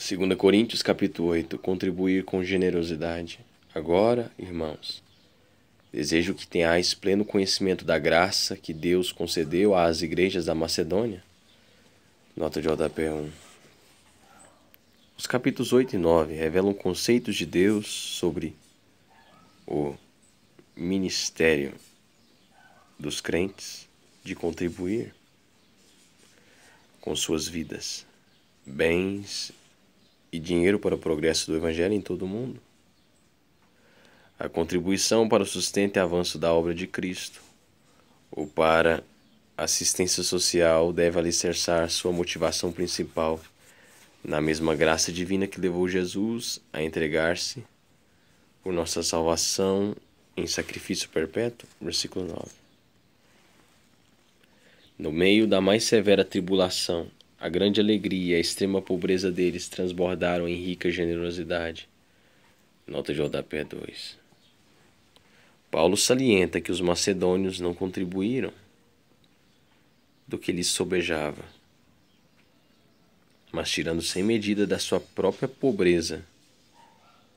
2 Coríntios capítulo 8 Contribuir com generosidade. Agora, irmãos, desejo que tenhais pleno conhecimento da graça que Deus concedeu às igrejas da Macedônia. Nota de JP 1. Os capítulos 8 e 9 revelam conceitos de Deus sobre o ministério dos crentes de contribuir com suas vidas, bens e dinheiro para o progresso do Evangelho em todo o mundo. A contribuição para o sustento e avanço da obra de Cristo, ou para assistência social, deve alicerçar sua motivação principal na mesma graça divina que levou Jesus a entregar-se por nossa salvação em sacrifício perpétuo. Versículo 9. No meio da mais severa tribulação, a grande alegria e a extrema pobreza deles transbordaram em rica generosidade. Nota de Odapé 2. Paulo salienta que os macedônios não contribuíram do que lhes sobejava, mas tirando sem medida da sua própria pobreza,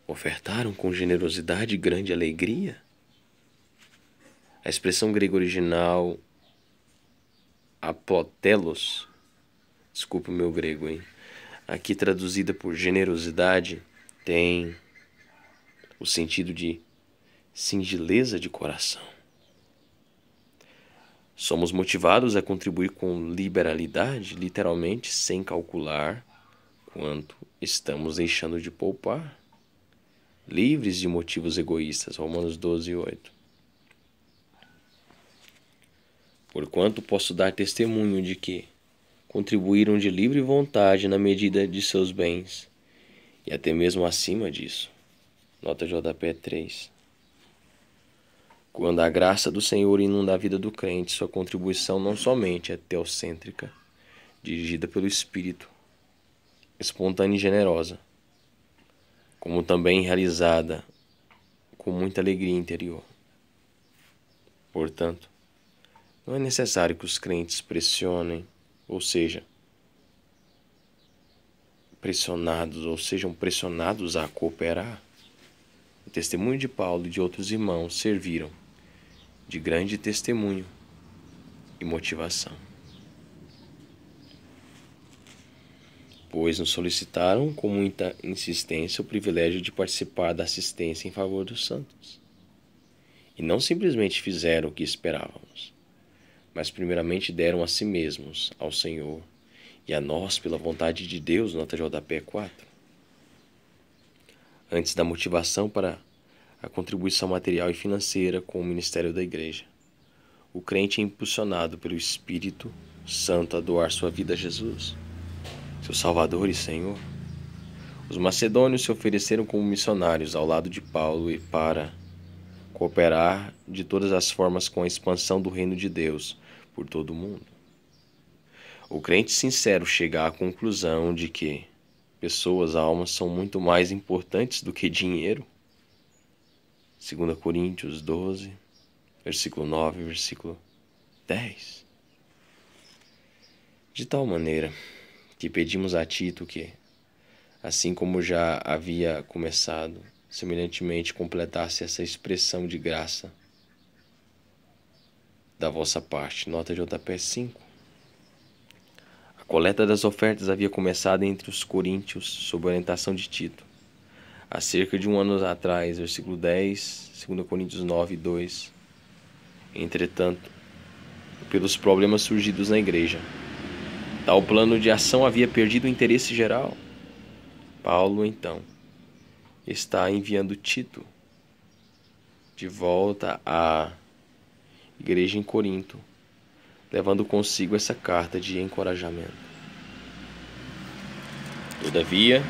ofertaram com generosidade e grande alegria. A expressão grega original apotelos Desculpa o meu grego, hein? Aqui traduzida por generosidade tem o sentido de singeleza de coração. Somos motivados a contribuir com liberalidade, literalmente sem calcular quanto estamos deixando de poupar, livres de motivos egoístas. Romanos 12, 8. Porquanto posso dar testemunho de que, contribuíram de livre vontade na medida de seus bens, e até mesmo acima disso. Nota JP 3. Quando a graça do Senhor inunda a vida do crente, sua contribuição não somente é teocêntrica, dirigida pelo Espírito, espontânea e generosa, como também realizada com muita alegria interior. Portanto, não é necessário que os crentes pressionem ou seja, pressionados ou sejam pressionados a cooperar. O testemunho de Paulo e de outros irmãos serviram de grande testemunho e motivação. Pois nos solicitaram com muita insistência o privilégio de participar da assistência em favor dos santos. E não simplesmente fizeram o que esperávamos mas primeiramente deram a si mesmos, ao Senhor, e a nós pela vontade de Deus, nota JP 4. Antes da motivação para a contribuição material e financeira com o ministério da igreja. O crente é impulsionado pelo Espírito Santo a doar sua vida a Jesus, seu Salvador e Senhor. Os macedônios se ofereceram como missionários ao lado de Paulo e para cooperar de todas as formas com a expansão do reino de Deus por todo mundo. O crente sincero chega à conclusão de que pessoas, almas são muito mais importantes do que dinheiro. 2 Coríntios 12, versículo 9, versículo 10. De tal maneira que pedimos a Tito que, assim como já havia começado, semelhantemente completasse essa expressão de graça da vossa parte. Nota de Otapé 5. A coleta das ofertas havia começado entre os coríntios, sob orientação de Tito. Há cerca de um ano atrás, versículo 10, 2 Coríntios 9, 2. Entretanto, pelos problemas surgidos na igreja, tal plano de ação havia perdido o interesse geral. Paulo, então, está enviando Tito de volta a igreja em Corinto, levando consigo essa carta de encorajamento. Todavia,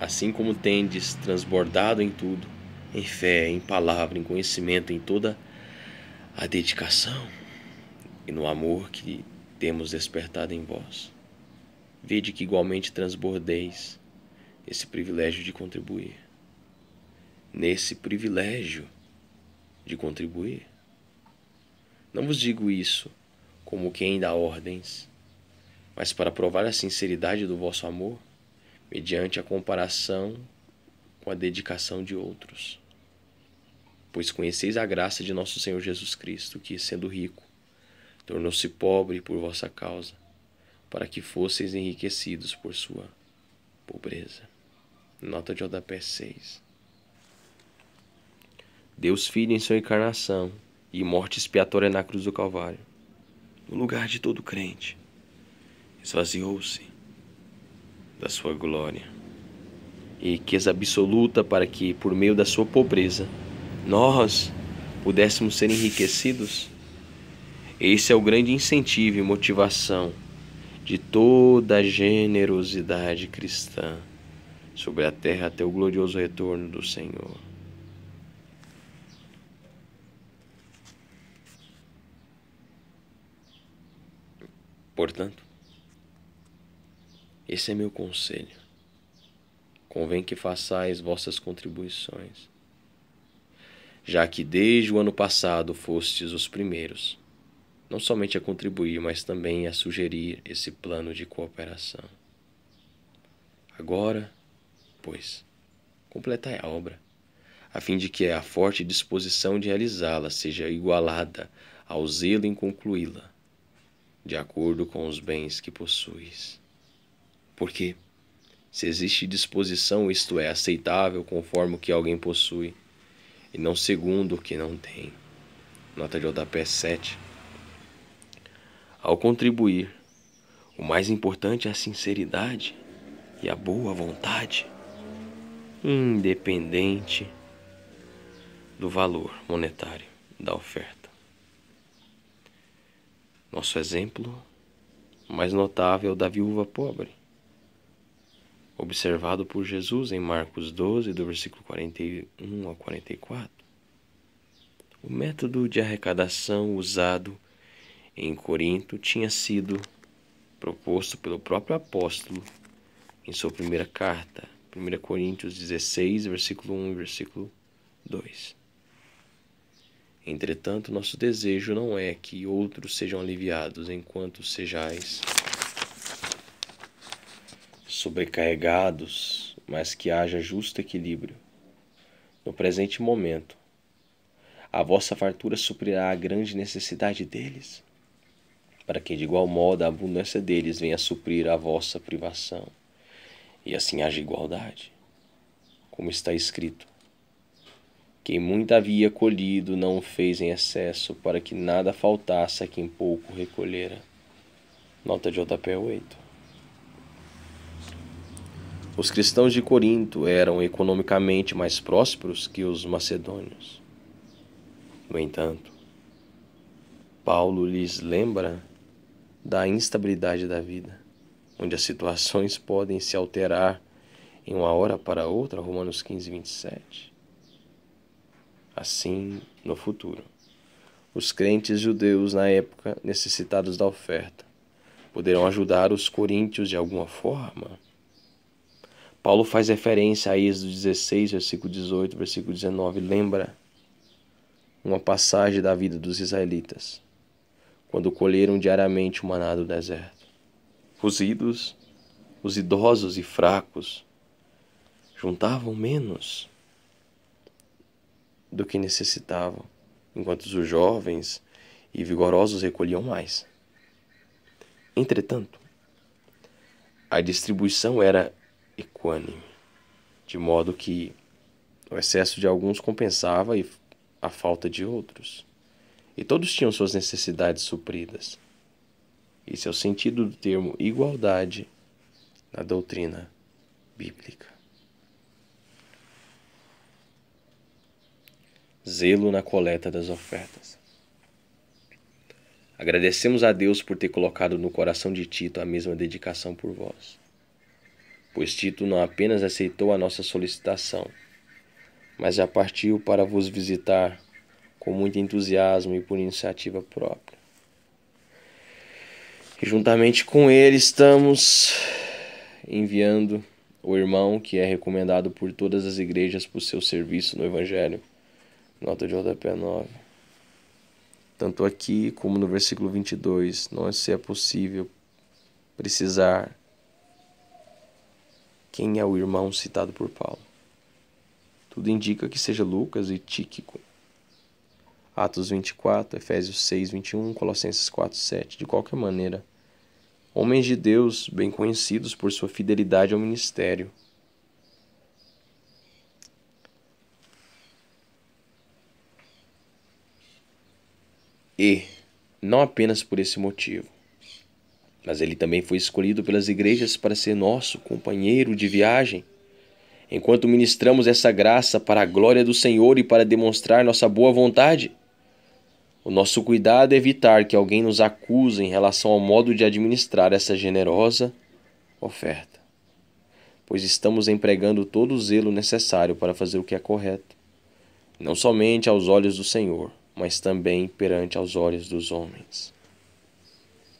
assim como tendes transbordado em tudo, em fé, em palavra, em conhecimento, em toda a dedicação e no amor que temos despertado em vós, vede que igualmente transbordeis esse privilégio de contribuir. Nesse privilégio de contribuir. Não vos digo isso como quem dá ordens, mas para provar a sinceridade do vosso amor, mediante a comparação com a dedicação de outros. Pois conheceis a graça de nosso Senhor Jesus Cristo, que, sendo rico, tornou-se pobre por vossa causa, para que fosseis enriquecidos por sua pobreza. Nota de rodapé 6. Deus Filho em sua encarnação e morte expiatória na cruz do Calvário, no lugar de todo crente, esvaziou-se da sua glória e riqueza absoluta para que, por meio da sua pobreza, nós pudéssemos ser enriquecidos. Esse é o grande incentivo e motivação de toda a generosidade cristã sobre a terra até o glorioso retorno do Senhor. Portanto, esse é meu conselho. Convém que façais vossas contribuições, já que desde o ano passado fostes os primeiros, não somente a contribuir, mas também a sugerir esse plano de cooperação. Agora, pois, completai a obra, a fim de que a forte disposição de realizá-la seja igualada ao zelo em concluí-la de acordo com os bens que possuis. Porque, se existe disposição, isto é, aceitável conforme o que alguém possui, e não segundo o que não tem. Nota de Odapé 7. Ao contribuir, o mais importante é a sinceridade e a boa vontade, independente do valor monetário da oferta. Nosso exemplo mais notável é da viúva pobre, observado por Jesus em Marcos 12, do versículo 41 ao 44. O método de arrecadação usado em Corinto tinha sido proposto pelo próprio apóstolo em sua primeira carta, 1 Coríntios 16, versículo 1 e versículo 2. Entretanto, nosso desejo não é que outros sejam aliviados, enquanto sejais sobrecarregados, mas que haja justo equilíbrio. No presente momento, a vossa fartura suprirá a grande necessidade deles, para que de igual modo a abundância deles venha suprir a vossa privação, e assim haja igualdade, como está escrito quem muito havia colhido não o fez em excesso, para que nada faltasse a quem pouco recolhera. Nota de Otapé 8. Os cristãos de Corinto eram economicamente mais prósperos que os macedônios. No entanto, Paulo lhes lembra da instabilidade da vida, onde as situações podem se alterar em uma hora para outra, Romanos 15, 27 assim no futuro. Os crentes judeus na época, necessitados da oferta, poderão ajudar os coríntios de alguma forma? Paulo faz referência a Êxodo 16, versículo 18, versículo 19, lembra uma passagem da vida dos israelitas, quando colheram diariamente o maná do deserto. Cozidos, os idosos e fracos, juntavam menos do que necessitavam, enquanto os jovens e vigorosos recolhiam mais. Entretanto, a distribuição era equânime, de modo que o excesso de alguns compensava a falta de outros, e todos tinham suas necessidades supridas. Esse é o sentido do termo igualdade na doutrina bíblica. zelo na coleta das ofertas. Agradecemos a Deus por ter colocado no coração de Tito a mesma dedicação por vós. Pois Tito não apenas aceitou a nossa solicitação, mas já partiu para vos visitar com muito entusiasmo e por iniciativa própria. E juntamente com ele estamos enviando o irmão que é recomendado por todas as igrejas por seu serviço no Evangelho nota de rodapé 9. Tanto aqui como no versículo 22, não se é possível precisar quem é o irmão citado por Paulo. Tudo indica que seja Lucas e Tíquico. Atos 24, Efésios 6, 21, Colossenses 4, 7. De qualquer maneira, homens de Deus bem conhecidos por sua fidelidade ao ministério E, não apenas por esse motivo, mas ele também foi escolhido pelas igrejas para ser nosso companheiro de viagem. Enquanto ministramos essa graça para a glória do Senhor e para demonstrar nossa boa vontade, o nosso cuidado é evitar que alguém nos acuse em relação ao modo de administrar essa generosa oferta, pois estamos empregando todo o zelo necessário para fazer o que é correto, não somente aos olhos do Senhor, mas também perante aos olhos dos homens.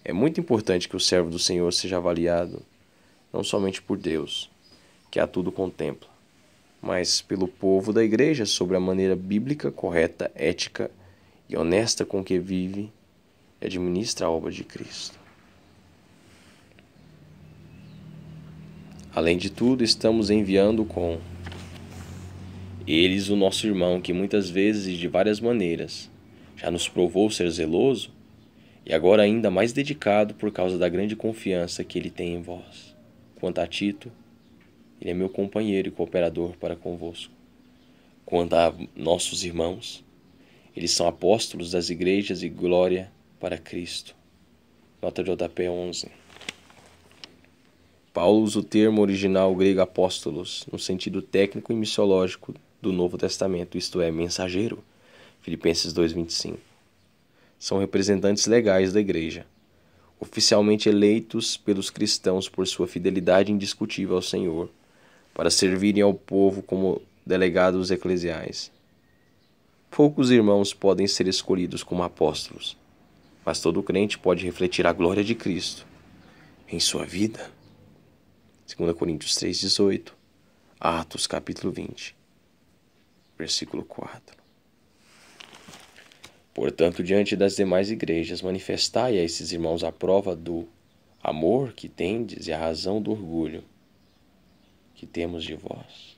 É muito importante que o servo do Senhor seja avaliado não somente por Deus, que a tudo contempla, mas pelo povo da igreja sobre a maneira bíblica, correta, ética e honesta com que vive e administra a obra de Cristo. Além de tudo, estamos enviando com eles, o nosso irmão, que muitas vezes e de várias maneiras já nos provou ser zeloso, e agora ainda mais dedicado por causa da grande confiança que ele tem em vós. Quanto a Tito, ele é meu companheiro e cooperador para convosco. Quanto a nossos irmãos, eles são apóstolos das igrejas e glória para Cristo. Nota de JP 11. Paulo usa o termo original grego apóstolos no sentido técnico e missiológico do Novo Testamento, isto é, mensageiro. Filipenses 2:25. São representantes legais da igreja, oficialmente eleitos pelos cristãos por sua fidelidade indiscutível ao Senhor, para servirem ao povo como delegados eclesiais. Poucos irmãos podem ser escolhidos como apóstolos, mas todo crente pode refletir a glória de Cristo em sua vida. 2 Coríntios 3:18, Atos capítulo 20 versículo 4. Portanto, diante das demais igrejas, manifestai a esses irmãos a prova do amor que tendes e a razão do orgulho que temos de vós.